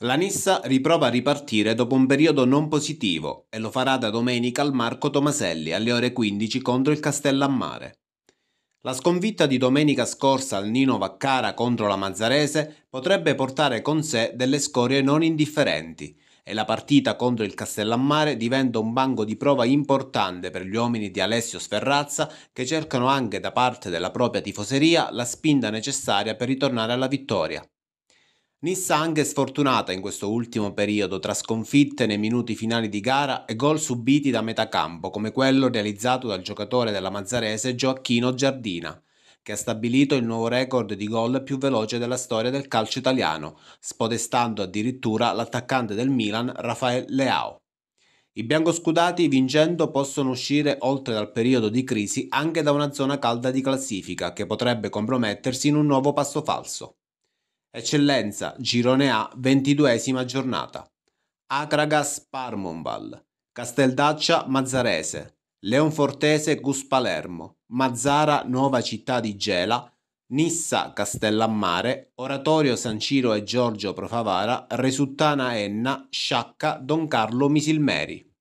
La Nissa riprova a ripartire dopo un periodo non positivo e lo farà da domenica al Marco Tomaselli alle ore 15 contro il Castellammare. La sconfitta di domenica scorsa al Nino Vaccara contro la Mazzarese potrebbe portare con sé delle scorie non indifferenti e la partita contro il Castellammare diventa un banco di prova importante per gli uomini di Alessio Sferrazza che cercano anche da parte della propria tifoseria la spinta necessaria per ritornare alla vittoria. Nissan è sfortunata in questo ultimo periodo tra sconfitte nei minuti finali di gara e gol subiti da metà campo come quello realizzato dal giocatore della Mazzarese Gioacchino Giardina che ha stabilito il nuovo record di gol più veloce della storia del calcio italiano, spodestando addirittura l'attaccante del Milan Rafael Leao. I biancoscudati vincendo possono uscire oltre dal periodo di crisi anche da una zona calda di classifica che potrebbe compromettersi in un nuovo passo falso. Eccellenza, Girone A, ventiduesima giornata. Acragas Parmonval, Casteldaccia Mazzarese, Leonfortese Gus Palermo, Mazzara Nuova Città di Gela, Nissa Castellammare, Oratorio San Ciro e Giorgio Profavara, Resuttana Enna, Sciacca Don Carlo Misilmeri.